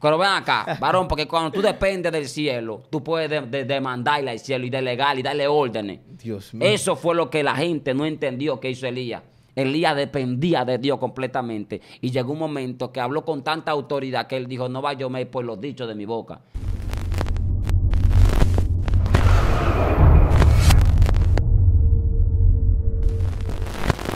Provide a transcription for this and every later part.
Pero ven acá, varón, porque cuando tú dependes del cielo, tú puedes demandarle al cielo y delegar y darle órdenes. Dios mío. Eso fue lo que la gente no entendió que hizo Elías. Elías dependía de Dios completamente. Y llegó un momento que habló con tanta autoridad que él dijo, no vaya yo me por los dichos de mi boca.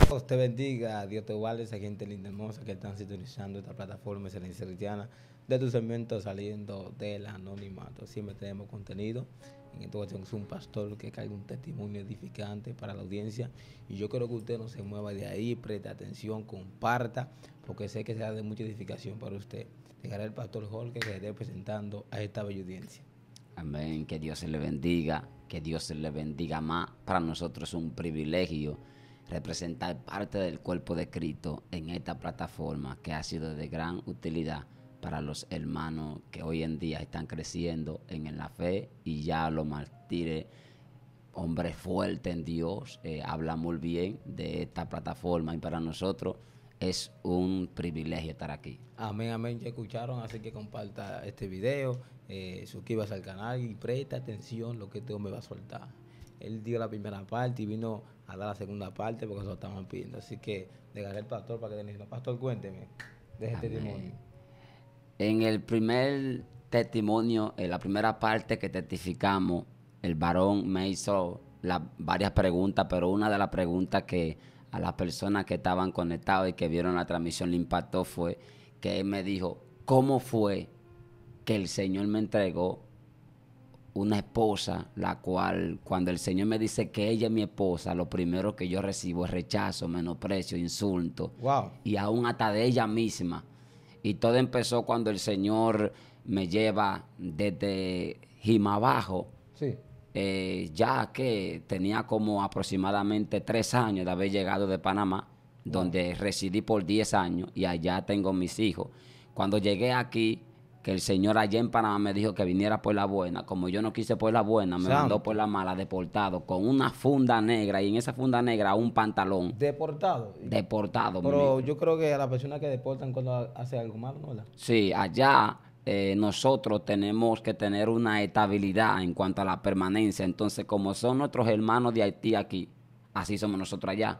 Dios te bendiga, Dios te guarde, esa gente linda hermosa que están sintonizando esta plataforma de excelencia cristiana de tu segmento saliendo del anonimato. Siempre tenemos contenido. En esta ocasión es un pastor que cae un testimonio edificante para la audiencia. Y yo creo que usted no se mueva de ahí, preste atención, comparta, porque sé que será de mucha edificación para usted. Dejaré al pastor Jorge que se esté presentando a esta bella audiencia. Amén, que Dios se le bendiga, que Dios se le bendiga más. Para nosotros es un privilegio representar parte del cuerpo de Cristo en esta plataforma que ha sido de gran utilidad para los hermanos que hoy en día están creciendo en, la fe y ya lo martire hombre fuerte en Dios, eh, habla muy bien de esta plataforma y para nosotros es un privilegio estar aquí. Amén, amén, ya escucharon, así que comparta este video, eh, suscríbase al canal y presta atención lo que este me va a soltar. Él dio la primera parte y vino a dar la segunda parte porque eso lo estaban pidiendo. Así que gané el pastor para que le diga, pastor, cuénteme de este testimonio. En el primer testimonio, en la primera parte que testificamos, el varón me hizo varias preguntas, pero una de las preguntas que a las personas que estaban conectadas y que vieron la transmisión le impactó fue que él me dijo, ¿cómo fue que el Señor me entregó una esposa, la cual cuando el Señor me dice que ella es mi esposa, lo primero que yo recibo es rechazo, menosprecio, insulto. Wow. Y aún hasta de ella misma. Y todo empezó cuando el Señor me lleva desde Jimabajo. Eh, ya que tenía como aproximadamente tres años de haber llegado de Panamá, donde residí por diez años y allá tengo mis hijos. Cuando llegué aquí, que el señor allá en Panamá me dijo que viniera por la buena. Como yo no quise por la buena, me mandó por la mala, deportado, con una funda negra y en esa funda negra un pantalón. ¿Deportado? Deportado. Pero yo creo que a la persona que deportan cuando hace algo malo, ¿no? Sí, allá eh, nosotros tenemos que tener una estabilidad en cuanto a la permanencia. Entonces, como son nuestros hermanos de Haití aquí, así somos nosotros allá.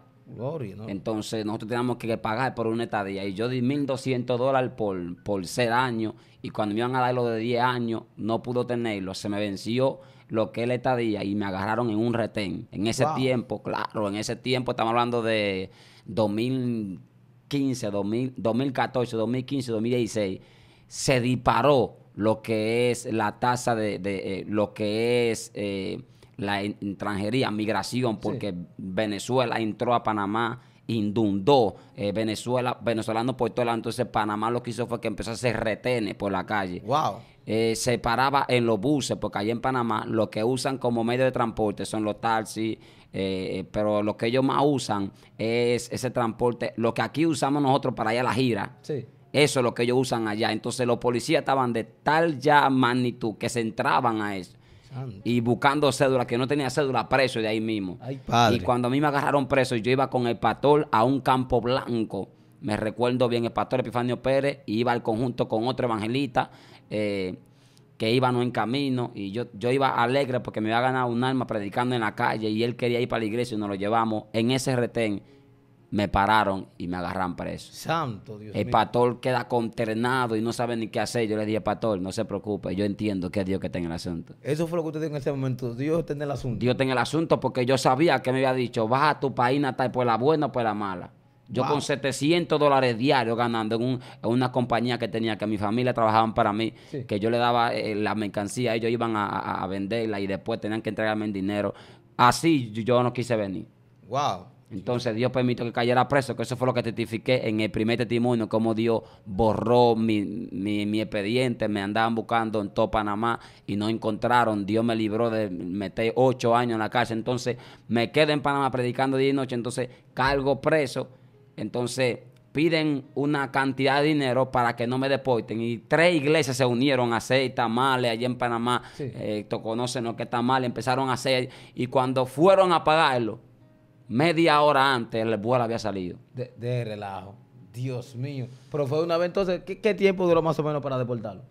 Entonces nosotros teníamos que pagar por una estadía. Y yo di 1.200 dólares por, por ser año. Y cuando me iban a dar lo de 10 años, no pudo tenerlo. Se me venció lo que es la estadía y me agarraron en un retén. En ese tiempo, claro, en ese tiempo estamos hablando de 2015, 2014, 2015, 2016. Se disparó lo que es la tasa de, eh, lo que es... Eh, la extranjería, migración, porque Venezuela entró a Panamá inundó eh, Venezuela, venezolano por todo lado. Entonces Panamá lo que hizo fue que empezó a hacer retenes por la calle. Wow. Eh, se paraba en los buses, porque allá en Panamá lo que usan como medio de transporte son los taxis, eh, pero lo que ellos más usan es ese transporte, lo que aquí usamos nosotros para allá la gira. Sí. Eso es lo que ellos usan allá. Entonces los policías estaban de tal ya magnitud que se entraban a eso. Y buscando cédula, que no tenía cédula preso de ahí mismo. Y cuando a mí me agarraron preso, yo iba con el pastor a un campo blanco. Me recuerdo bien, el pastor Epifanio Pérez iba al conjunto con otro evangelista eh, que íbamos en camino. Y yo, yo iba alegre porque me había ganado un alma predicando en la calle y él quería ir para la iglesia y nos lo llevamos en ese retén me pararon y me agarran preso. Santo Dios. El pastor queda consternado y no sabe ni qué hacer. Yo le dije, pastor, no se preocupe, yo entiendo que es Dios que tenga el asunto. Eso fue lo que usted dijo en ese momento. Dios tenga el asunto. Dios tenga el asunto porque yo sabía que me había dicho, vas a tu país natal, por la buena o la mala. Yo con 700 dólares diarios ganando en, una compañía que tenía, que mi familia trabajaban para mí, que yo le daba eh, la mercancía, ellos iban a, a venderla y después tenían que entregarme el dinero. Así yo no quise venir. Wow. Entonces Dios permitió que cayera preso, que eso fue lo que testifiqué en el primer testimonio, Como Dios borró mi, expediente, me andaban buscando en todo Panamá y no encontraron, Dios me libró de meter ocho años en la cárcel, entonces me quedé en Panamá predicando día y noche, entonces cargo preso, entonces piden una cantidad de dinero para que no me deporten. Y tres iglesias se unieron a hacer tamales Allí en Panamá. Eh, esto conocen lo que mal, empezaron a hacer. Y cuando fueron a pagarlo, media hora antes el vuelo había salido. De, relajo. Dios mío. Pero fue una vez entonces, ¿qué, tiempo duró más o menos para deportarlo?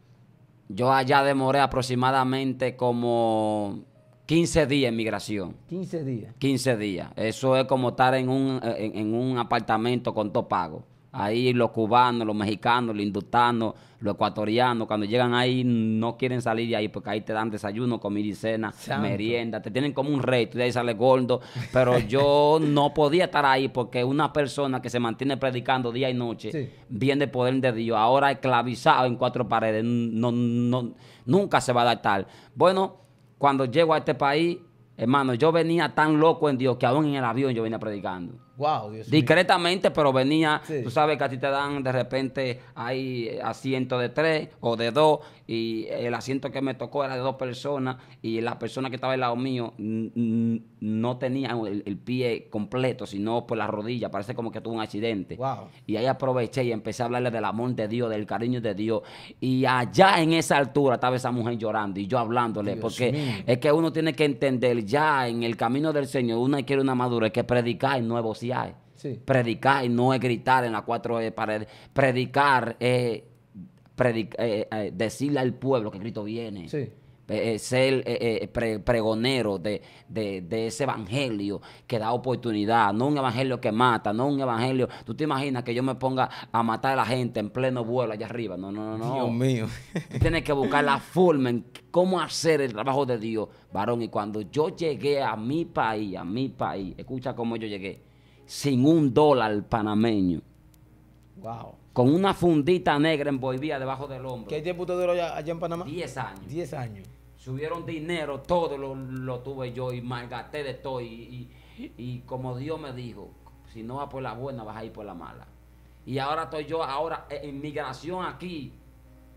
Yo allá demoré aproximadamente como 15 días en migración. 15 días. 15 días. Eso es como estar en un, en un apartamento con todo pago. Ahí los cubanos, los mexicanos, los industanos, los ecuatorianos, cuando llegan ahí no quieren salir de ahí porque ahí te dan desayuno, comida y cena, merienda, te tienen como un rey, y de ahí sales gordo. Pero yo no podía estar ahí porque una persona que se mantiene predicando día y noche viene el poder de Dios, ahora esclavizado en cuatro paredes, no, no, nunca se va a dar tal. Bueno, cuando llego a este país, hermano, yo venía tan loco en Dios que aún en el avión yo venía predicando. Wow, Discretamente, pero venía, tú sabes que a ti te dan de repente hay asiento de tres o de dos, y el asiento que me tocó era de dos personas, y la persona que estaba al lado mío no tenía el, pie completo, sino por la rodilla, parece como que tuvo un accidente. Wow. Y ahí aproveché y empecé a hablarle del amor de Dios, del cariño de Dios, y allá en esa altura estaba esa mujer llorando y yo hablándole, porque es que uno tiene que entender ya en el camino del Señor, uno quiere una madura, que predicar el nuevo predicar y no es gritar en las cuatro e para Predicar es eh, eh, eh, decirle al pueblo que Cristo viene. ser pregonero de, ese evangelio que da oportunidad, no un evangelio que mata, no un evangelio. ¿Tú te imaginas que yo me ponga a matar a la gente en pleno vuelo allá arriba? No, no, no, no. Dios mío. Tienes que buscar la forma en cómo hacer el trabajo de Dios, varón. Y cuando yo llegué a mi país, a mi país, escucha cómo yo llegué sin un dólar panameño. Wow. Con una fundita negra en Bolivia debajo del hombro. ¿Qué tiempo usted allá, en Panamá? Diez años. Diez años. Subieron dinero, todo lo, tuve yo y malgaté de todo. Y, como Dios me dijo, si no vas por la buena, vas a ir por la mala. Y ahora estoy yo, ahora e, en migración aquí,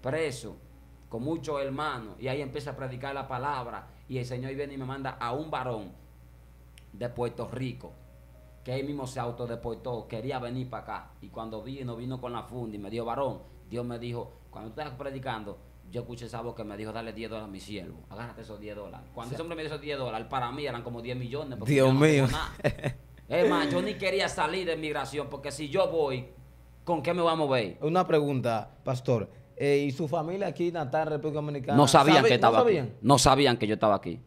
preso, con muchos hermanos. Y ahí empieza a predicar la palabra. Y el Señor viene y me manda a un varón de Puerto Rico que él mismo se autodeportó, quería venir para acá. Y cuando vino, vino con la funda y me dio varón. Dios me dijo, cuando tú estás predicando, yo escuché esa voz que me dijo, dale 10 dólares a mi siervo, agárrate esos 10 dólares. Cuando ese hombre me dio esos 10 dólares, para mí eran como 10 millones. Porque Dios mío. es más, yo ni quería salir de migración, porque si yo voy, ¿con qué me vamos a mover? Una pregunta, pastor. Eh, ¿Y su familia aquí, Natal, República Dominicana? No que estaba No sabían que yo estaba aquí.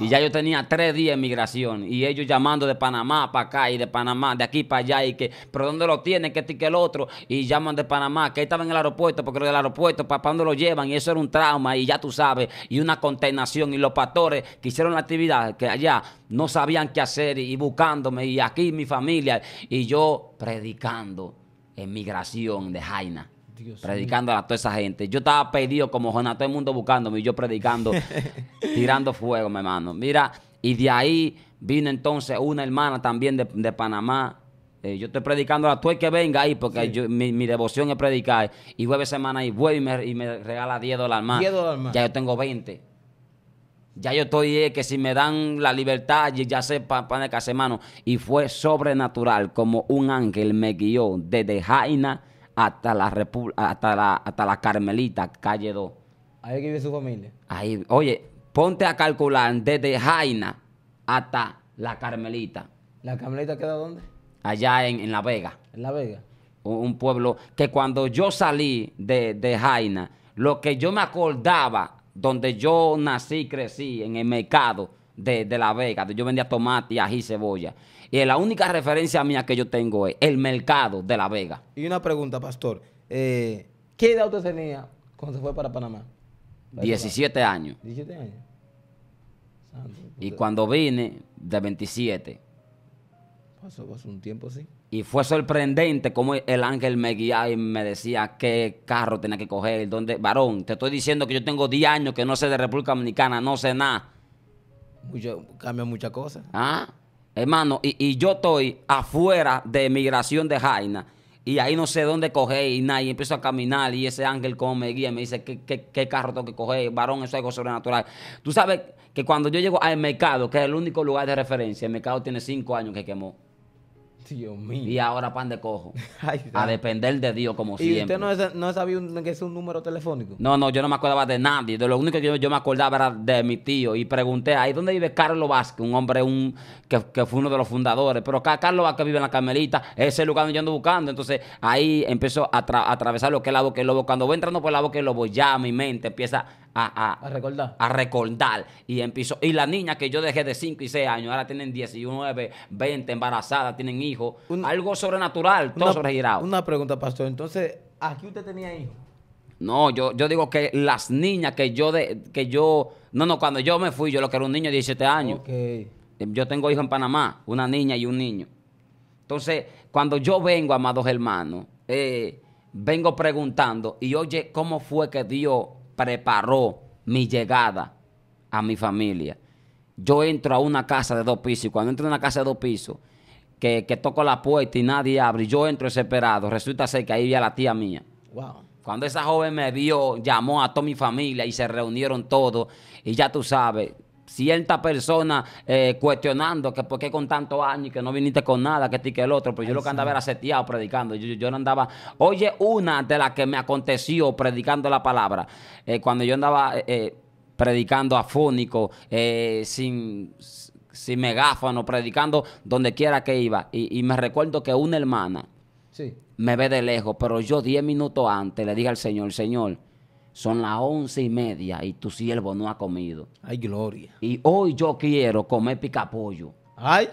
Y ya yo tenía tres días en migración y ellos llamando de Panamá para acá y de Panamá, de aquí para allá y que, pero ¿dónde lo tienen? Que este que el otro? Y llaman de Panamá, que ahí estaban en el aeropuerto, porque lo del aeropuerto, para dónde lo llevan? Y eso era un trauma y ya tú sabes, y una contaminación y los pastores que hicieron la actividad, que allá no sabían qué hacer y buscándome y aquí mi familia y yo predicando en migración de Jaina predicando a toda esa gente. Yo estaba perdido como Jonathan todo el mundo buscándome y yo predicando, tirando fuego, mi hermano. Mira, y de ahí vino entonces una hermana también de, Panamá. Eh, yo estoy predicando a todo el que venga ahí, porque mi, devoción es predicar. Y jueves semana y vuelve y me, regala 10 dólares más. Ya yo tengo 20. Ya yo estoy, eh, que si me dan la libertad, ya sé para pa de hermano. Y fue sobrenatural, como un ángel me guió desde Jaina hasta la, hasta la, hasta la Carmelita, calle 2. Ahí vive su familia. Ahí, oye, ponte a calcular desde Jaina hasta la Carmelita. ¿La Carmelita queda dónde? Allá en, La Vega. En La Vega. Un, pueblo que cuando yo salí de, Jaina, lo que yo me acordaba, donde yo nací, crecí, en el mercado de, La Vega, donde yo vendía tomate, ají, cebolla. Y la única referencia mía que yo tengo es el mercado de La Vega. Y una pregunta, pastor. Eh, ¿Qué edad usted tenía cuando se fue para Panamá? 17 años. 17 años. y cuando vine, de 27. Pasó, un tiempo, sí. Y fue sorprendente cómo el ángel me guiaba y me decía qué carro tenía que coger, dónde. Varón, te estoy diciendo que yo tengo 10 años que no sé de República Dominicana, no sé nada. Mucho, cambia muchas cosas. Ah. Hermano, y, yo estoy afuera de migración de Jaina y ahí no sé dónde coger y nada, y empiezo a caminar y ese ángel como me guía me dice, ¿qué, qué, qué carro tengo que coger? Varón, eso es algo sobrenatural. Tú sabes que cuando yo llego al mercado, que es el único lugar de referencia, el mercado tiene cinco años que quemó. Dios mío. Y ahora pan de cojo. a depender de Dios como siempre. ¿Y usted no, sabía que es un número telefónico? No, no, yo no me acordaba de nadie. De lo único que yo, me acordaba era de mi tío. Y pregunté, ahí dónde vive Carlos Vázquez? Un hombre un, que, fue uno de los fundadores. Pero acá Carlos Vázquez vive en la Carmelita. Ese lugar donde yo ando buscando. Entonces ahí empezó a, atravesar lo que es la boca del lobo. Cuando voy entrando por la boca del lobo, ya mi mente empieza a, recordar. A recordar. Y empezó. Y la niña que yo dejé de 5 y 6 años, ahora tienen 19, 20, embarazadas, tienen hijos. Algo sobrenatural, todo sobregirado. Una pregunta, pastor. Entonces, ¿aquí usted tenía hijos? No, yo, yo digo que las niñas que yo de, que yo. No, no, cuando yo me fui, yo lo que era un niño de 17 años. Okay. Eh, yo tengo hijos en Panamá, una niña y un niño. Entonces, cuando yo vengo, amados hermanos, eh, vengo preguntando, y oye, ¿cómo fue que Dios preparó mi llegada a mi familia. Yo entro a una casa de dos pisos y cuando entro a una casa de dos pisos, que, que toco la puerta y nadie abre, yo entro desesperado. Resulta ser que ahí había la tía mía. Wow. Cuando esa joven me vio, llamó a toda mi familia y se reunieron todos. Y ya tú sabes, cierta persona eh, cuestionando que por qué con tantos años y que no viniste con nada, que ti que el otro, pues yo lo que andaba era seteado predicando, yo, no andaba, oye, una de las que me aconteció predicando la palabra, eh, cuando yo andaba eh, predicando afónico, sin, sin megáfano, predicando donde quiera que iba, y, me recuerdo que una hermana me ve de lejos, pero yo diez minutos antes le dije al Señor, Señor, son las once y media y tu siervo no ha comido. Ay, gloria. Y hoy yo quiero comer picapollo. Ay.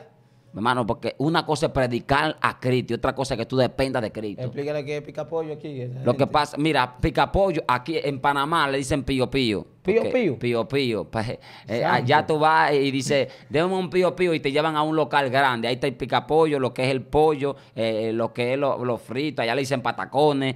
Hermano, porque una cosa es predicar a Cristo y otra cosa es que tú dependas de Cristo. Explícale qué es picapollo aquí. Lo que pasa, mira, picapollo aquí en Panamá le dicen pío pío. Pío pío. pio pío. Pues, eh, eh, allá tú vas y dices, déjame un pío pio y te llevan a un local grande. Ahí está el picapollo, lo que es el pollo, eh, lo que es los lo fritos. Allá le dicen patacones,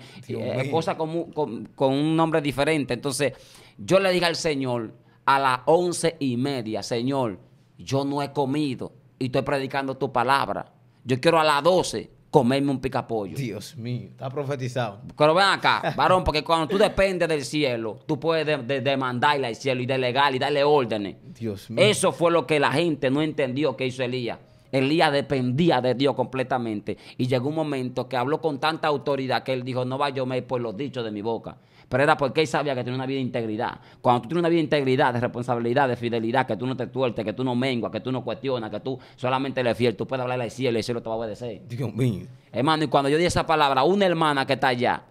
cosas con, con un nombre diferente. Entonces, yo le dije al Señor a las once y media, Señor, yo no he comido y estoy predicando tu palabra. Yo quiero a las 12 comerme un picapollo. Dios mío, está profetizado. Pero ven acá, varón, porque cuando tú dependes del cielo, tú puedes demandarle al cielo y delegar y darle órdenes. Dios mío. Eso fue lo que la gente no entendió que hizo Elías. Elías dependía de Dios completamente. Y llegó un momento que habló con tanta autoridad que él dijo, no vaya yo me por los dichos de mi boca. Pero era porque él sabía que tenía una vida de integridad. Cuando tú tienes una vida de integridad, de responsabilidad, de fidelidad, que tú no te tuertes, que tú no menguas, que tú no cuestionas, que tú solamente le fiel, tú puedes hablarle al cielo y el cielo te va a obedecer. Hermano, y cuando yo di esa palabra, una hermana que está allá,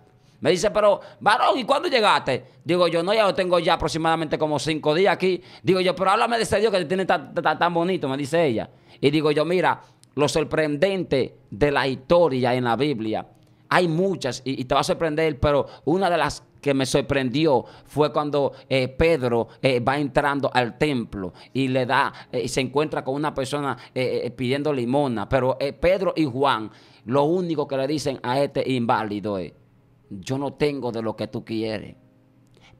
me dice, pero varón, ¿y cuándo llegaste? Digo yo, no, ya lo tengo ya aproximadamente como cinco días aquí. Digo yo, pero háblame de ese Dios que te tiene tan, bonito, me dice ella. Y digo yo, mira, lo sorprendente de la historia en la Biblia, hay muchas y, y te va a sorprender, pero una de las que me sorprendió fue cuando eh, Pedro eh, va entrando al templo y le da, eh, y se encuentra con una persona pidiendo limona. Pero Pedro y Juan, lo único que le dicen a este inválido es, yo no tengo de lo que tú quieres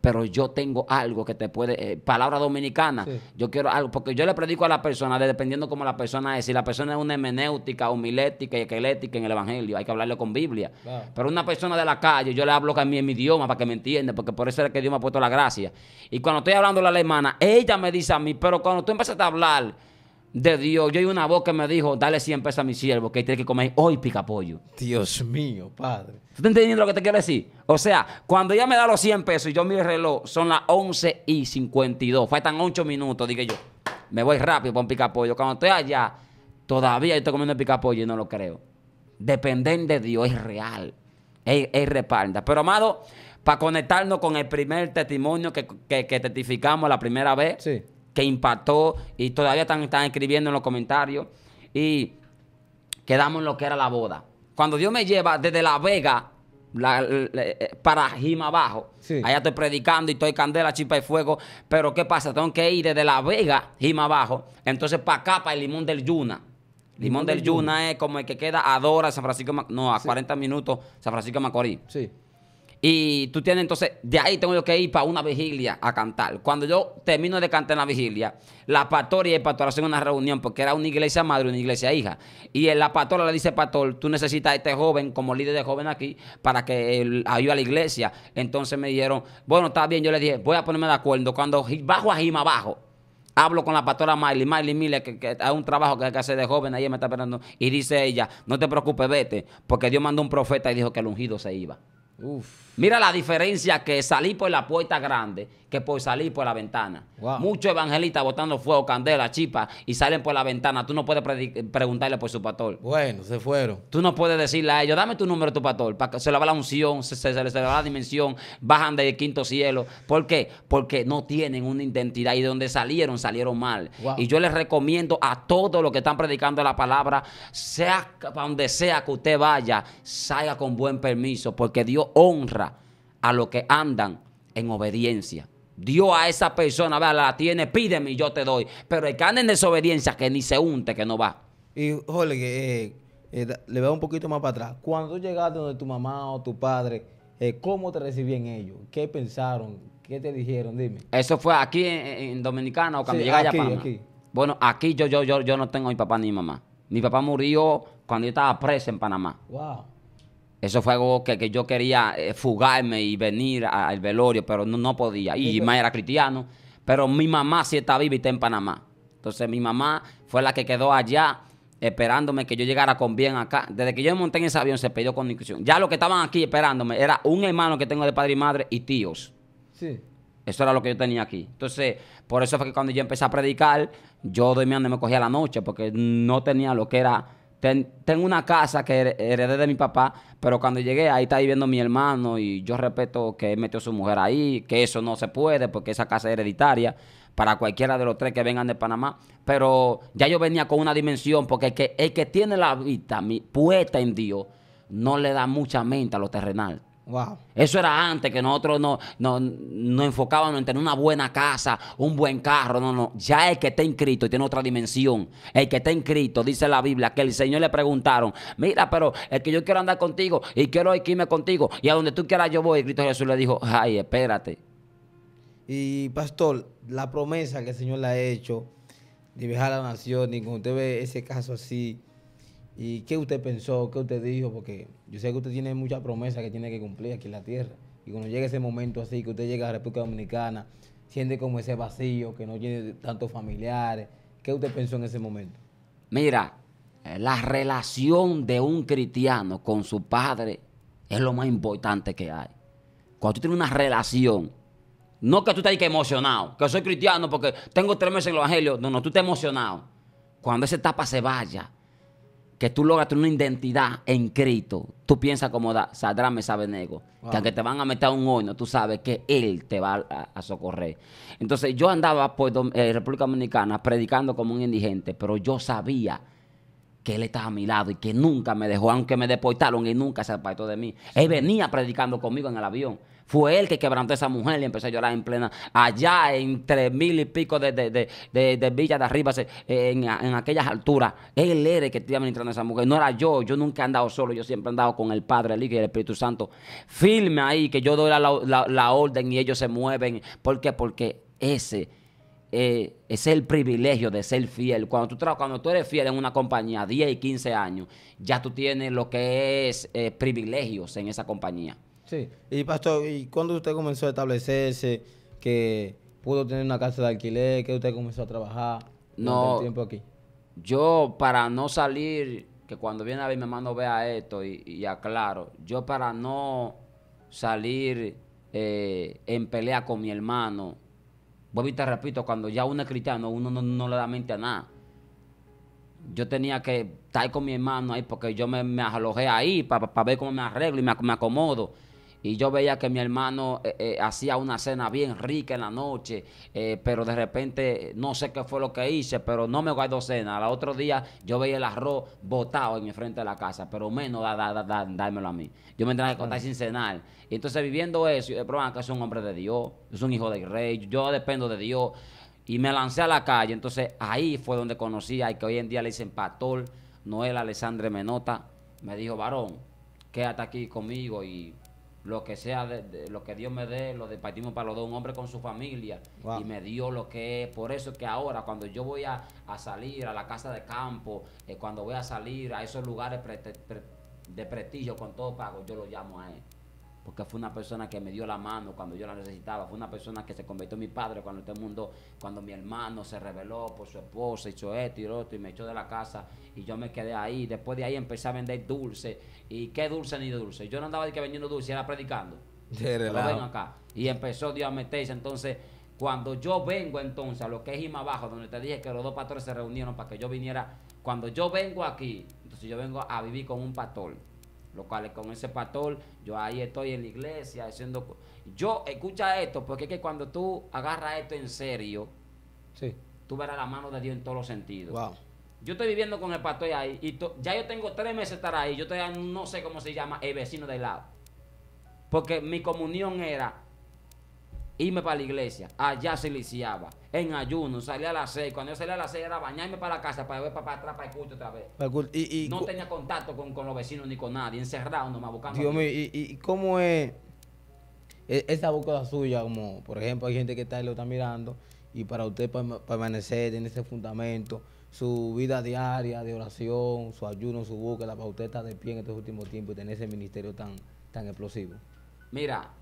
pero yo tengo algo que te puede, eh, palabra dominicana, yo quiero algo, porque yo le predico a la persona, dependiendo cómo la persona es, si la persona es una hemenéutica, homilética y esquelética en el Evangelio, hay que hablarle con Biblia. Pero una persona de la calle, yo le hablo mí en mi idioma para que me entienda, porque por eso es que Dios me ha puesto la gracia. Y cuando estoy hablando la alemana, ella me dice a mí, pero cuando tú empiezas a hablar de Dios. Yo hay una voz que me dijo, dale 100 pesos a mi siervo, que tiene que comer hoy pica picapollo. Dios mío, padre. ¿Tú estás entendiendo lo que te quiero decir? O sea, cuando ella me da los 100 pesos y yo miro el reloj, son las 11 y 52. Faltan 8 minutos, dije yo. Me voy rápido para un picapollo. Cuando estoy allá, todavía estoy comiendo picapollo y no lo creo. Depender de Dios es real. Es, es respalda. Pero, amado, para conectarnos con el primer testimonio que, que testificamos la primera vez. Sí que impactó y todavía están, escribiendo en los comentarios. Y quedamos en lo que era la boda. Cuando Dios me lleva desde La Vega para Jima Abajo, allá estoy predicando y estoy candela, chispa y fuego, pero ¿qué pasa? Tengo que ir desde La Vega, Jima Abajo, entonces para acá, para el Limón del Yuna. Limón, del, Yuna. es como el que queda a San Francisco, no, a 40 minutos, San Francisco Macorís. Sí. Y tú tienes entonces, de ahí tengo yo que ir para una vigilia a cantar. Cuando yo termino de cantar en la vigilia, la pastora y el pastor hacen una reunión porque era una iglesia madre y una iglesia hija. Y la pastora le dice pastor, tú necesitas a este joven como líder de joven aquí para que ayude a la iglesia. Entonces me dijeron, bueno, está bien. Yo le dije, voy a ponerme de acuerdo. Cuando bajo a Jima, abajo, Hablo con la pastora Miley, Miley Miller, que, que, hay un trabajo que hay que hacer de joven, ahí me está esperando. Y dice ella, no te preocupes, vete, porque Dios mandó un profeta y dijo que el ungido se iba. Mira la diferencia que salir por la puerta grande que por salir por la ventana. Muchos evangelistas botando fuego, candela, chipa y salen por la ventana. Tú no puedes preguntarle por su pastor. Bueno, se fueron. Tú no puedes decirle a ellos, dame tu número tu pastor. Para que se le va la unción, se, le va la dimensión, bajan del quinto cielo. ¿Por qué? Porque no tienen una identidad y de donde salieron, salieron mal. Y yo les recomiendo a todos los que están predicando la palabra, sea para donde sea que usted vaya, salga con buen permiso, porque Dios honra a los que andan en obediencia. Dios a esa persona, vea, la tiene, pídeme y yo te doy. Pero el que anda en desobediencia, que ni se unte, que no va. Y, jole, eh, eh, le veo un poquito más para atrás. Cuando tú llegaste donde tu mamá o tu padre, eh, ¿cómo te recibían ellos? ¿Qué pensaron? ¿Qué te dijeron? Dime. Eso fue aquí en, Dominicana o cuando llegaste a aquí. Bueno, aquí yo, yo, yo, yo no tengo ni mi papá ni mamá. Mi papá murió cuando yo estaba preso en Panamá. Wow. Eso fue algo que, yo quería eh, fugarme y venir al velorio, pero no, podía. Y más era cristiano. Pero mi mamá sí está viva y está en Panamá. Entonces mi mamá fue la que quedó allá esperándome que yo llegara con bien acá. Desde que yo me monté en ese avión se pidió discusión Ya lo que estaban aquí esperándome era un hermano que tengo de padre y madre y tíos. Sí. Eso era lo que yo tenía aquí. Entonces, por eso fue que cuando yo empecé a predicar, yo dormía y me cogía la noche, porque no tenía lo que era tengo una casa que heredé de mi papá, pero cuando llegué ahí está viviendo mi hermano y yo respeto que él metió a su mujer ahí, que eso no se puede porque esa casa es hereditaria para cualquiera de los tres que vengan de Panamá. Pero ya yo venía con una dimensión porque el que, tiene la vista mi, puesta en Dios no le da mucha mente a lo terrenal. Eso era antes que nosotros nos no, enfocábamos en tener una buena casa, un buen carro. No, no. Ya el que está inscrito tiene otra dimensión. El que está inscrito, dice la Biblia, que el Señor le preguntaron: Mira, pero el que yo quiero andar contigo y quiero irme contigo y a donde tú quieras yo voy. Y Cristo Jesús le dijo: Ay, espérate. Y pastor, la promesa que el Señor le ha hecho de viajar a la nación, y cuando usted ve ese caso así, ¿Y qué usted pensó? ¿Qué usted dijo? Porque yo sé que usted tiene muchas promesas que tiene que cumplir aquí en la tierra. Y cuando llega ese momento así, que usted llega a la República Dominicana, siente como ese vacío, que no tiene tantos familiares. ¿Qué usted pensó en ese momento? Mira, eh, la relación de un cristiano con su padre es lo más importante que hay. Cuando tú tienes una relación, no que tú estés emocionado, que soy cristiano porque tengo tres meses en el Evangelio, no, no, tú estás emocionado. Cuando esa etapa se vaya, que tú logras tener una identidad en Cristo, tú piensas como da, Sadrame Sabenego, wow. que aunque te van a meter un hoyo, tú sabes que Él te va a, socorrer. Entonces yo andaba por pues, eh, República Dominicana predicando como un indigente, pero yo sabía que él estaba a mi lado y que nunca me dejó, aunque me deportaron y nunca se apartó de mí. Él venía predicando conmigo en el avión. Fue él que quebrantó a esa mujer y empezó a llorar en plena, allá entre mil y pico de, de, de, de, villas de arriba, en, aquellas alturas. Él era el que estaba ministrando a esa mujer, no era yo. Yo nunca he andado solo, yo siempre he andado con el Padre, el Hijo y el Espíritu Santo. Firme ahí que yo doy la, la orden y ellos se mueven. ¿Por qué? Porque ese eh, es el privilegio de ser fiel. Cuando tú, cuando tú eres fiel en una compañía 10 y 15 años, ya tú tienes lo que es eh, privilegios en esa compañía. Sí. Y pastor, ¿y cuándo usted comenzó a establecerse que pudo tener una casa de alquiler, que usted comenzó a trabajar no, tiempo aquí? Yo para no salir, que cuando viene a ver mi hermano vea esto y, aclaro, yo para no salir eh, en pelea con mi hermano, Vuelvo y te repito, cuando ya uno es cristiano, uno no, le da mente a nada. Yo tenía que estar con mi hermano ahí porque yo me, alojé ahí para ver cómo me arreglo y me, me acomodo y yo veía que mi hermano eh, eh, hacía una cena bien rica en la noche, eh, pero de repente no sé qué fue lo que hice, pero no me guardo cena. Al otro día yo veía el arroz botado en mi frente de la casa, pero menos da, dármelo a mí. Yo me tenía que contar sin cenar. Y entonces viviendo eso, de probaba que es un hombre de Dios, es un hijo del rey, yo dependo de Dios. Y me lancé a la calle, entonces ahí fue donde conocí al que hoy en día le dicen pastor, Noel Alessandre Menota, me dijo, varón, quédate aquí conmigo y lo que sea, de, lo que Dios me dé, lo departimos para los dos, un hombre con su familia. Y me dio lo que es. Por eso que ahora, cuando yo voy a, salir a la casa de campo, eh, cuando voy a salir a esos lugares de prestigio con todo pago, yo lo llamo a él porque fue una persona que me dio la mano cuando yo la necesitaba, fue una persona que se convirtió en mi padre cuando todo mundo, cuando mi hermano se rebeló por su esposa, hizo esto y lo otro y me echó de la casa y yo me quedé ahí. Después de ahí empecé a vender dulce y qué dulce ni dulce. Yo no andaba de que vendiendo dulce, era predicando. vengo acá. Y empezó Dios a meterse. Entonces, cuando yo vengo entonces a lo que es Ima Abajo, donde te dije que los dos pastores se reunieron para que yo viniera, cuando yo vengo aquí, entonces yo vengo a vivir con un pastor lo cual con ese pastor, yo ahí estoy en la iglesia haciendo... Yo, escucha esto, porque es que cuando tú agarras esto en serio, sí. tú verás la mano de Dios en todos los sentidos. Wow. Yo estoy viviendo con el pastor ahí y ya yo tengo tres meses de estar ahí. Yo todavía no sé cómo se llama el vecino de lado. Porque mi comunión era irme para la iglesia. Allá se lisiaba, en ayuno, salía a las 6. Cuando yo salía a las 6 era bañarme para la casa para ver para atrás para el culto otra vez. Y, no tenía contacto con, los vecinos ni con nadie, encerrado nomás buscando. Dios mío, ¿y, y cómo es e, esa búsqueda suya? Como, por ejemplo, hay gente que está y lo está mirando y para usted permanecer en ese fundamento, su vida diaria de oración, su ayuno, su búsqueda, para usted estar de pie en estos últimos tiempos y tener ese ministerio tan, tan explosivo. Mira,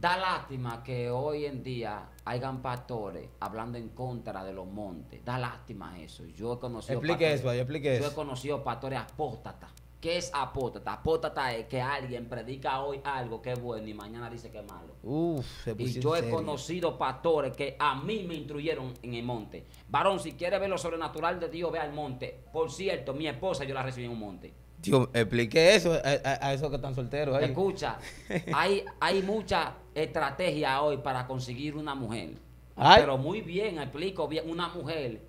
Da lástima que hoy en día hayan pastores hablando en contra de los montes. Da lástima eso. Yo he conocido. Explique pastores, eso, Yo he conocido pastores apóstatas. ¿Qué es apóstata? Apóstata es que alguien predica hoy algo que es bueno y mañana dice que es malo. Uf, se y yo he conocido pastores que a mí me instruyeron en el monte. Varón, si quiere ver lo sobrenatural de Dios, ve al monte. Por cierto, mi esposa yo la recibí en un monte. Yo expliqué eso a, a, esos que están solteros Escucha, hay, hay mucha estrategia hoy para conseguir una mujer. Pero muy bien, explico bien, una mujer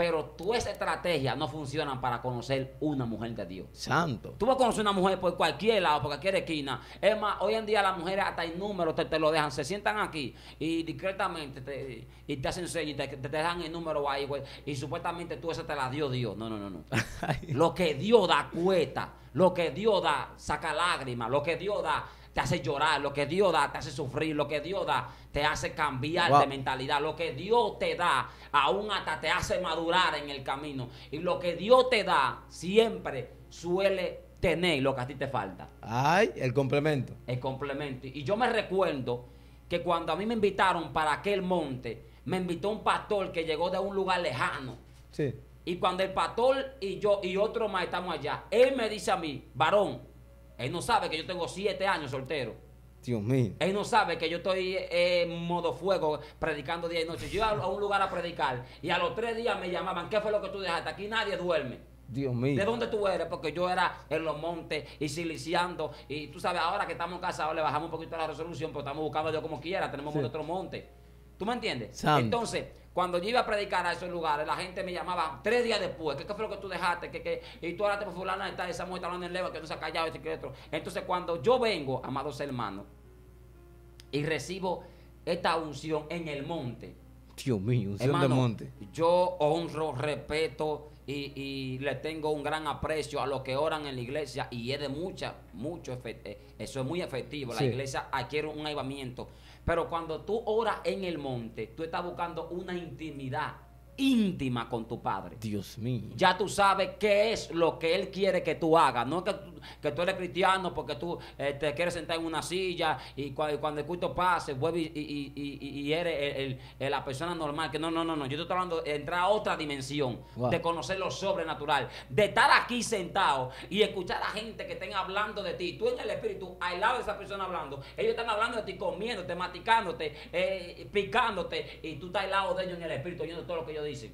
pero tú esa estrategia no funcionan para conocer una mujer de Dios. Santo. Tú vas a conocer una mujer por cualquier lado, por cualquier esquina. Es más, hoy en día las mujeres hasta el número te, lo dejan, se sientan aquí y discretamente te, y te hacen sello y te, dejan el número ahí, Y supuestamente tú esa te la dio Dios. No, no, no, no. lo que Dios da cuesta, lo que Dios da saca lágrimas, lo que Dios da te hace llorar, lo que Dios da te hace sufrir, lo que Dios da te hace cambiar de mentalidad, lo que Dios te da aún hasta te hace madurar en el camino. Y lo que Dios te da siempre suele tener lo que a ti te falta. Ay, el complemento. El complemento. Y yo me recuerdo que cuando a mí me invitaron para aquel monte, me invitó un pastor que llegó de un lugar lejano. Sí. Y cuando el pastor y yo y otro más estamos allá, él me dice a mí, varón, él no sabe que yo tengo siete años soltero. Dios mío. Él no sabe que yo estoy eh, en modo fuego predicando día y noche. Yo iba a un lugar a predicar y a los tres días me llamaban, ¿qué fue lo que tú dejaste? Aquí nadie duerme. Dios mío. ¿De dónde tú eres? Porque yo era en los montes y siliciando. Y tú sabes, ahora que estamos casados, le bajamos un poquito la resolución, pero estamos buscando a Dios como quiera. Tenemos otro monte. ¿Tú me entiendes? Entonces, cuando yo iba a predicar a esos lugares, la gente me llamaba tres días después. ¿Qué, fue lo que tú dejaste? Y tú hablaste por fulana, está esa mujer está hablando en leva, que no se ha callado, este, otro. Entonces, cuando yo vengo, amados hermanos, y recibo esta unción en el monte. Dios mío, unción del monte. Yo honro, respeto y, le tengo un gran aprecio a los que oran en la iglesia y es de mucha, mucho, eh, eso es muy efectivo. La iglesia adquiere un avivamiento. Pero cuando tú oras en el monte, tú estás buscando una intimidad íntima con tu padre. Dios mío. Ya tú sabes qué es lo que él quiere que tú hagas. No que, tú eres cristiano porque tú eh, te quieres sentar en una silla y, cuando el culto pase, vuelve y, eres la persona normal. Que no, no, no, no. Yo estoy hablando de entrar a otra dimensión, de conocer lo sobrenatural, de estar aquí sentado y escuchar a gente que estén hablando de ti. Tú en el espíritu, al lado de esa persona hablando. Ellos están hablando de ti, comiéndote, maticándote eh, picándote. Y tú estás al lado de ellos en el espíritu, oyendo todo lo que yo digo dicen.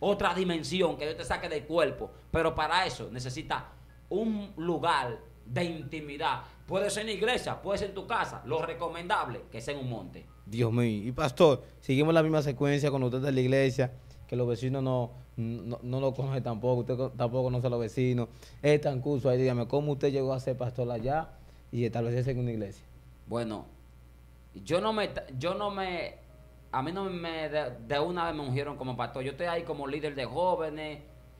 Otra dimensión que yo te saque del cuerpo. Pero para eso necesita un lugar de intimidad. Puede ser en iglesia, puede ser en tu casa. Lo recomendable que sea en un monte. Dios mío. Y pastor, seguimos la misma secuencia con usted de la iglesia, que los vecinos no, no, no lo conoce tampoco. Usted tampoco conoce a los vecinos. Es tan curso ahí. Dígame, ¿cómo usted llegó a ser pastor allá y establecerse en una iglesia? Bueno, yo no me, yo no me a mí no me de, una vez me ungieron como pastor, yo estoy ahí como líder de jóvenes.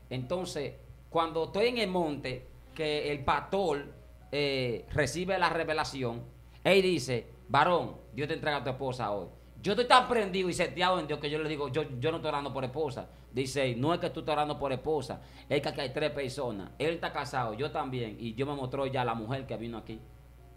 Entonces, cuando estoy en el monte, que el pastor eh, recibe la revelación, él dice, varón, Dios te entrega a tu esposa hoy. Yo estoy tan prendido y seteado en Dios que yo le digo, yo, no estoy orando por esposa. Dice, no es que tú estés orando por esposa, es que aquí hay tres personas. Él está casado, yo también, y yo me mostró ya la mujer que vino aquí.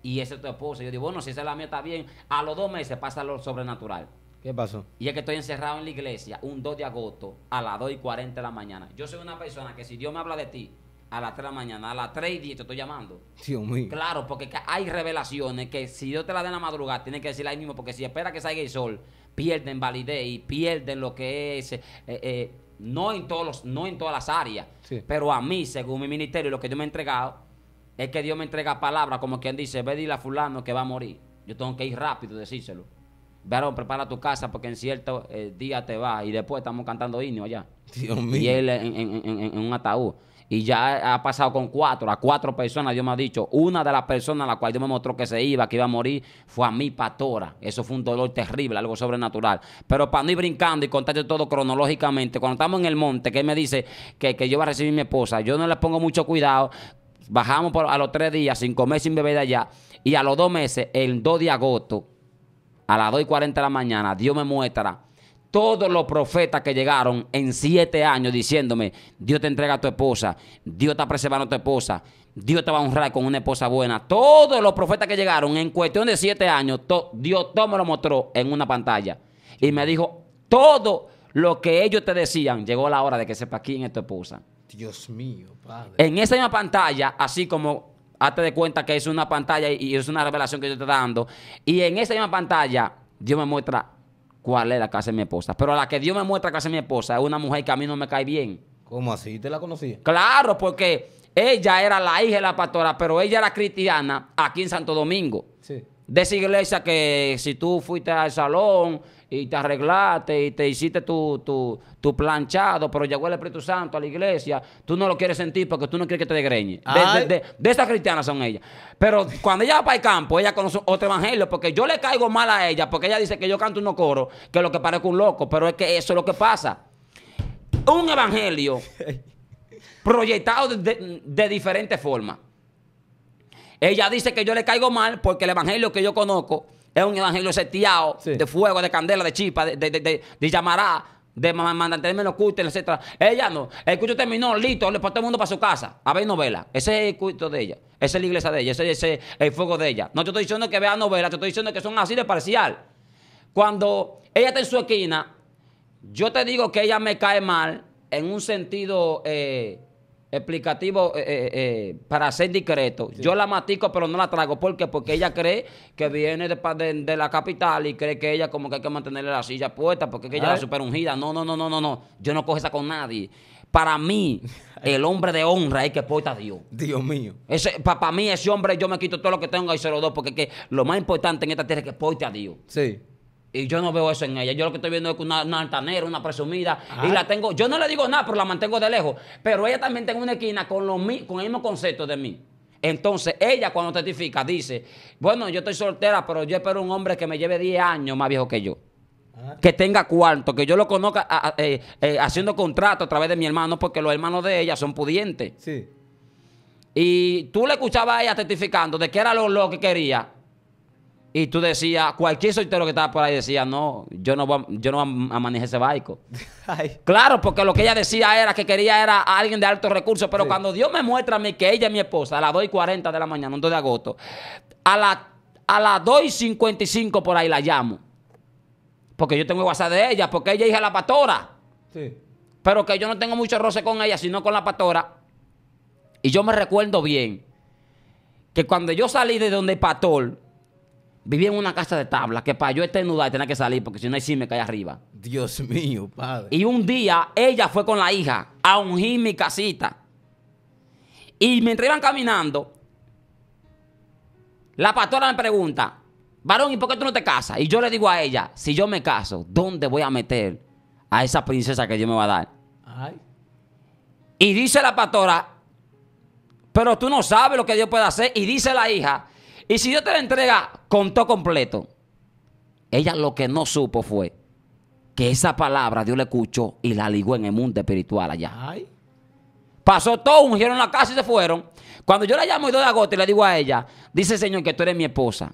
Y esa es tu esposa. Yo digo, bueno, si esa es la mía, está bien. A los dos meses pasa lo sobrenatural. ¿Qué pasó? Y es que estoy encerrado en la iglesia un 2 de agosto a las 2 y 40 de la mañana. Yo soy una persona que si Dios me habla de ti a las 3 de la mañana, a las 3 y 10 te estoy llamando. Claro, porque hay revelaciones que si Dios te la da en la madrugada, tienes que decirla ahí mismo, porque si espera que salga el sol, pierden validez y pierden lo que es... Eh, eh, no en, todos los, no en todas las áreas, pero a mí, según mi ministerio, lo que Dios me ha entregado, es que Dios me entrega palabras como quien dice, ve dile a fulano que va a morir. Yo tengo que ir rápido decírselo. Varón, prepara tu casa porque en cierto eh, día te vas. Y después estamos cantando himno allá. Y él en, un ataúd. Y ya ha pasado con cuatro, a cuatro personas, Dios me ha dicho. Una de las personas a la cual Dios me mostró que se iba, que iba a morir, fue a mi pastora. Eso fue un dolor terrible, algo sobrenatural. Pero para no ir brincando y contarte todo cronológicamente, cuando estamos en el monte, que me dice que, yo voy a recibir mi esposa, yo no le pongo mucho cuidado. Bajamos por, a los tres días, sin comer, sin beber de allá. Y a los dos meses, el 2 de agosto, a las 2 y 40 de la mañana, Dios me muestra todos los profetas que llegaron en siete años diciéndome, Dios te entrega a tu esposa, Dios está preservando a tu esposa, Dios te va a honrar con una esposa buena. Todos los profetas que llegaron en cuestión de siete años, Dios todo me lo mostró en una pantalla. Y me dijo, todo lo que ellos te decían, llegó la hora de que sepa quién es tu esposa. Dios mío, Padre. En esa misma pantalla, así como hazte de cuenta que es una pantalla y es una revelación que yo te está dando. Y en esa misma pantalla, Dios me muestra cuál es la casa de mi esposa. Pero la que Dios me muestra casa de mi esposa es una mujer que a mí no me cae bien. ¿Cómo así? ¿Te la conocí? Claro, porque ella era la hija de la pastora, pero ella era cristiana aquí en Santo Domingo. Sí. De esa iglesia que si tú fuiste al salón y te arreglaste y te hiciste tu, planchado, pero llegó el Espíritu Santo a la iglesia, tú no lo quieres sentir porque tú no quieres que te degreñe. De, esas cristianas son ellas. Pero cuando ella va para el campo, ella conoce otro evangelio, porque yo le caigo mal a ella, porque ella dice que yo canto unos coro, que lo que parezco un loco, pero es que eso es lo que pasa. Un evangelio proyectado de, de diferentes formas. Ella dice que yo le caigo mal porque el evangelio que yo conozco es un evangelio seteado de fuego, de candela, de chispa, de, de, de, de llamará, de los cultos, etc. Ella no. El culto terminó, listo, le todo el mundo para su casa a ver novela. Ese es el culto de ella. Esa es la iglesia de ella. Ese, es el fuego de ella. No te estoy diciendo que vea novelas, te estoy diciendo que son así de parcial. Cuando ella está en su esquina, yo te digo que ella me cae mal en un sentido eh, explicativo eh, eh, eh, para ser discreto. Yo la matico, pero no la trago. ¿Por Porque ella cree que viene de, la capital y cree que ella como que hay que mantenerle la silla puesta porque ella es super ungida. No, no, no, no, no, no. Yo no cojo esa con nadie. Para mí, el hombre de honra es que porta a Dios. Dios mío. Ese, para, mí, ese hombre, yo me quito todo lo que tengo y se lo doy porque lo más importante en esta tierra es que porte a Dios. Sí. Y yo no veo eso en ella. Yo lo que estoy viendo es una, una altanera, una presumida. Y la tengo, yo no le digo nada, pero la mantengo de lejos. Pero ella también tiene una esquina con, con el mismo concepto de mí. Entonces, ella cuando testifica dice, bueno, yo estoy soltera, pero yo espero un hombre que me lleve 10 años más viejo que yo. Ah. Que tenga cuarto, que yo lo conozca eh, eh, haciendo contrato a través de mi hermano, porque los hermanos de ella son pudientes. Sí. Y tú le escuchabas a ella testificando de que era lo, lo que quería. Y tú decías, cualquier soltero que estaba por ahí decía, no, yo no voy, yo no a manejar ese barco. Claro, porque lo que ella decía era que quería era alguien de altos recursos, pero cuando Dios me muestra a mí que ella es mi esposa, a las 2 y 40 de la mañana, un 2 de agosto, a, a las 2 55 por ahí la llamo. Porque yo tengo WhatsApp de ella, porque ella es hija de la pastora. Pero que yo no tengo mucho roce con ella, sino con la pastora. Y yo me recuerdo bien que cuando yo salí de donde el pastor, Vivía en una casa de tabla que para yo y tenía que salir porque si no, sí me cae arriba. Dios mío, padre. Y un día ella fue con la hija a ungir mi casita. Y mientras iban caminando, la pastora me pregunta, varón, ¿y por qué tú no te casas? Y yo le digo a ella, si yo me caso, ¿dónde voy a meter a esa princesa que Dios me va a dar? Ay. Y dice la pastora, pero tú no sabes lo que Dios puede hacer. Y dice la hija, y si Dios te la entrega contó completo, ella lo que no supo fue que esa palabra Dios le escuchó y la ligó en el mundo espiritual allá. Pasó todo, ungieron la casa y se fueron. Cuando yo la llamo y de gota y le digo a ella, dice Señor que tú eres mi esposa.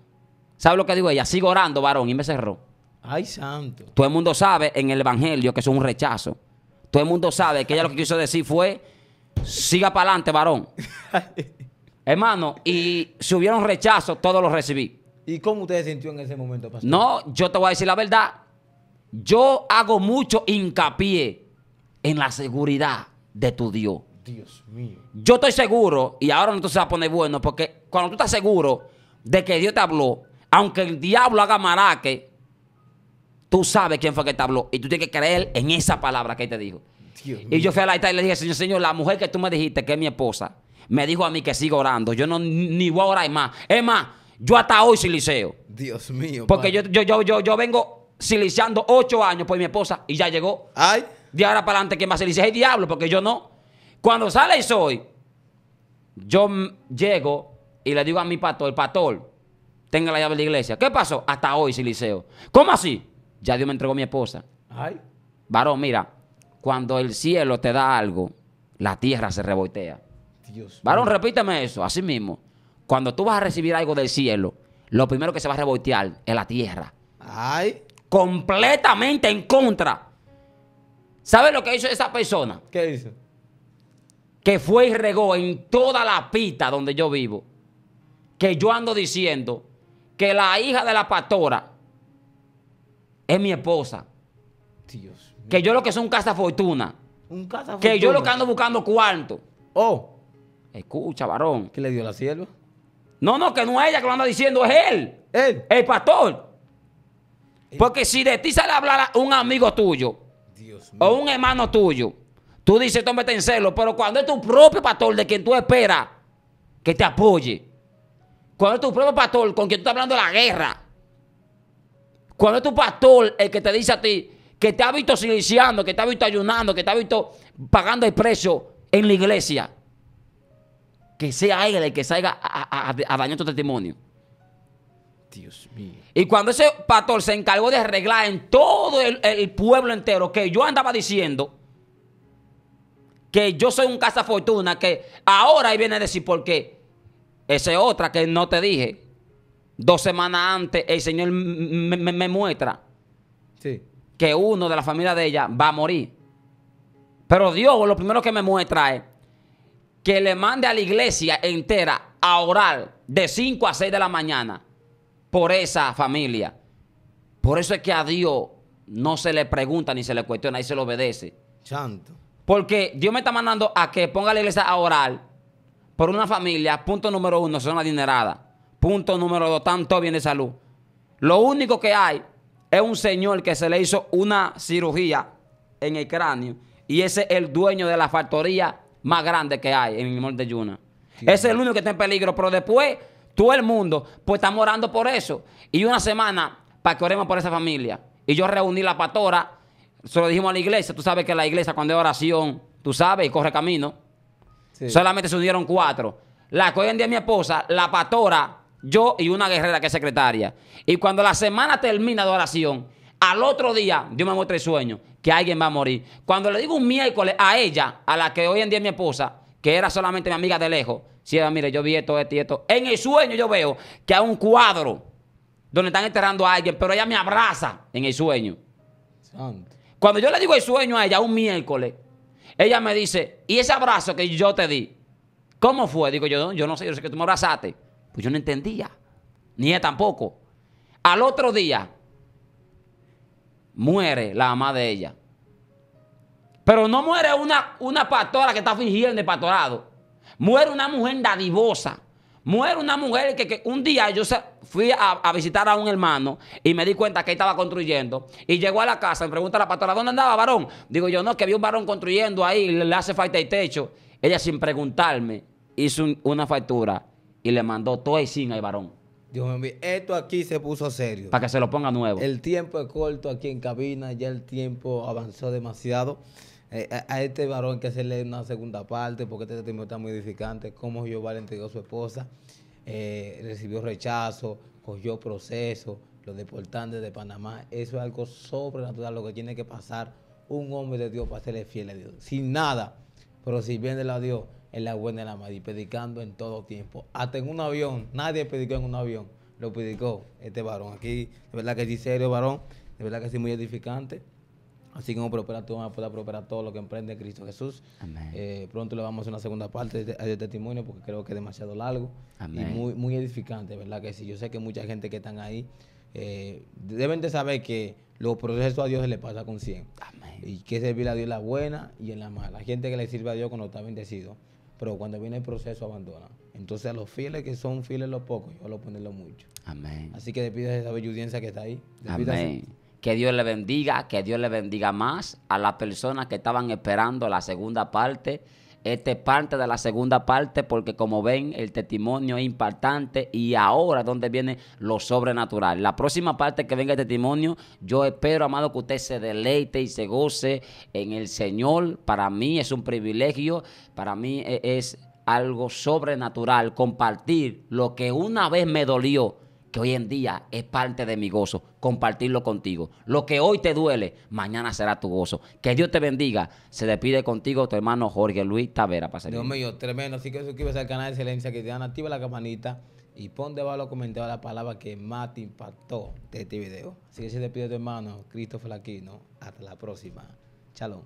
¿Sabe lo que digo ella? Sigo orando, varón, y me cerró. Ay, santo. Todo el mundo sabe en el Evangelio que eso es un rechazo. Todo el mundo sabe que ella lo que quiso decir fue, siga para adelante, varón. Hermano, y si hubiera un rechazo, todos los recibí. ¿Y cómo usted se sintió en ese momento, pastor? No, yo te voy a decir la verdad. Yo hago mucho hincapié en la seguridad de tu Dios. Dios mío. Yo estoy seguro, y ahora no te vas a poner bueno, porque cuando tú estás seguro de que Dios te habló, aunque el diablo haga maraque, tú sabes quién fue que te habló. Y tú tienes que creer en esa palabra que él te dijo. y yo fui a la la y le dije, Señor, Señor, la mujer que tú me dijiste que es mi esposa, me dijo a mí que sigo orando. Yo no ni voy a orar más. Es más, yo hasta hoy siliceo. Dios mío. Porque yo, yo, yo, yo, vengo siliciando ocho años por mi esposa y ya llegó. Ay. De ahora para adelante, ¿Quién más a es diablo, porque yo no. Cuando sale y soy, yo llego y le digo a mi pastor, pastor, tenga la llave de la iglesia. ¿Qué pasó? Hasta hoy siliceo. ¿Cómo así? Ya Dios me entregó mi esposa. Ay. Varón, mira, cuando el cielo te da algo, la tierra se reboitea. Dios Varón, repíteme eso, así mismo. Cuando tú vas a recibir algo del cielo, lo primero que se va a revoltear es la tierra. Ay. Completamente en contra. ¿Sabes lo que hizo esa persona? ¿Qué hizo? Que fue y regó en toda la pita donde yo vivo. Que yo ando diciendo que la hija de la pastora es mi esposa. Dios. Que yo lo que soy un casa fortuna. Un casa fortuna. Que yo lo que ando buscando cuarto. Oh. Escucha, varón. ¿Qué le dio la sierva? No, no, que no es ella que lo anda diciendo, es él. Él. El pastor. Eh. Porque si de ti sale a hablar un amigo tuyo o un hermano tuyo, tú dices, tómete en celo. Pero cuando es tu propio pastor de quien tú esperas que te apoye, cuando es tu propio pastor con quien tú estás hablando de la guerra, cuando es tu pastor el que te dice a ti que te ha visto silenciando, que te ha visto ayunando, que te ha visto pagando el precio en la iglesia, que sea él el que salga a, a, dañar tu testimonio. Dios mío. Y cuando ese pastor se encargó de arreglar en todo el, pueblo entero que yo andaba diciendo que yo soy un fortuna. que ahora ahí viene a decir porque esa otra que no te dije. Dos semanas antes el Señor me, muestra que uno de la familia de ella va a morir. Pero Dios lo primero que me muestra es que le mande a la iglesia entera a orar de 5 a 6 de la mañana por esa familia. Por eso es que a Dios no se le pregunta ni se le cuestiona y se le obedece. Santo. Porque Dios me está mandando a que ponga la iglesia a orar por una familia. Punto número uno, son adineradas. Punto número dos, tanto bien de salud. Lo único que hay es un señor que se le hizo una cirugía en el cráneo y ese es el dueño de la factoría más grande que hay en el monte Yuna. Ese es el único que está en peligro. Pero después, todo el mundo, pues está orando por eso. Y una semana para que oremos por esa familia. Y yo reuní la patora, se lo dijimos a la iglesia. Tú sabes que la iglesia, cuando es oración, tú sabes, y corre camino. Solamente se unieron cuatro. La que hoy en día mi esposa, la patora, yo y una guerrera que es secretaria. Y cuando la semana termina de oración, al otro día, Dios me muestra el sueño, que alguien va a morir. Cuando le digo un miércoles a ella, a la que hoy en día es mi esposa, que era solamente mi amiga de lejos, si era, mire, yo vi esto, esto y esto. En el sueño yo veo que hay un cuadro donde están enterrando a alguien, pero ella me abraza en el sueño. Cuando yo le digo el sueño a ella un miércoles, ella me dice, ¿y ese abrazo que yo te di? ¿Cómo fue? Digo yo, yo no sé, yo sé que tú me abrazaste. Pues yo no entendía. Ni ella tampoco. Al otro día, muere la ama de ella. Pero no muere una, una pastora que está fingiendo el pastorado. Muere una mujer dadivosa. Muere una mujer que, un día yo fui a, visitar a un hermano y me di cuenta que él estaba construyendo. Y llegó a la casa, me pregunta a la pastora, ¿dónde andaba varón? Digo yo, no, que vi un varón construyendo ahí, le, le hace falta el techo. Ella sin preguntarme hizo una factura y le mandó todo el sin al varón. Dios mío, esto aquí se puso serio. Para que se lo ponga nuevo. El tiempo es corto aquí en cabina, ya el tiempo avanzó demasiado. Eh, a, este varón que se lee una segunda parte, porque este tema está muy edificante, cómo yo le entregó a su esposa, eh, recibió rechazo, cogió proceso, los deportantes de Panamá. Eso es algo sobrenatural, lo que tiene que pasar un hombre de Dios para serle fiel a Dios. Sin nada, pero si viene la Dios en la buena y la mala, y predicando en todo tiempo. Hasta en un avión, nadie predicó en un avión, lo predicó este varón. Aquí, de verdad que sí, serio varón, de verdad que sí, muy edificante. Así como prospera tú, vas a poder prosperar todo lo que emprende Cristo Jesús. Eh, pronto le vamos a hacer una segunda parte de, testimonio porque creo que es demasiado largo y muy, muy edificante, ¿verdad? Que sí, yo sé que mucha gente que están ahí eh, deben de saber que los procesos a Dios se le pasa con 100. Y que servir a Dios en la buena y en la mala. la Gente que le sirve a Dios cuando está bendecido pero cuando viene el proceso abandona. Entonces a los fieles que son fieles los pocos, yo lo ponerlo mucho. Amén. Así que despídase esa audiencia que está ahí. Amén. Que Dios le bendiga, que Dios le bendiga más a las personas que estaban esperando la segunda parte esta es parte de la segunda parte porque como ven el testimonio es importante y ahora donde viene lo sobrenatural. La próxima parte que venga el testimonio, yo espero, amado, que usted se deleite y se goce en el Señor. Para mí es un privilegio, para mí e-, es algo sobrenatural compartir lo que una vez me dolió que hoy en día es parte de mi gozo, compartirlo contigo. Lo que hoy te duele, mañana será tu gozo. Que Dios te bendiga. Se despide contigo tu hermano Jorge Luis Tavera. Dios mío, tremendo. Así que suscríbete al canal de Excelencia Que te dan activa la campanita y pon debajo los comentarios la palabra que más te impactó de este video. Así que se despide tu hermano Cristóbal Aquino. Hasta la próxima. Chalón.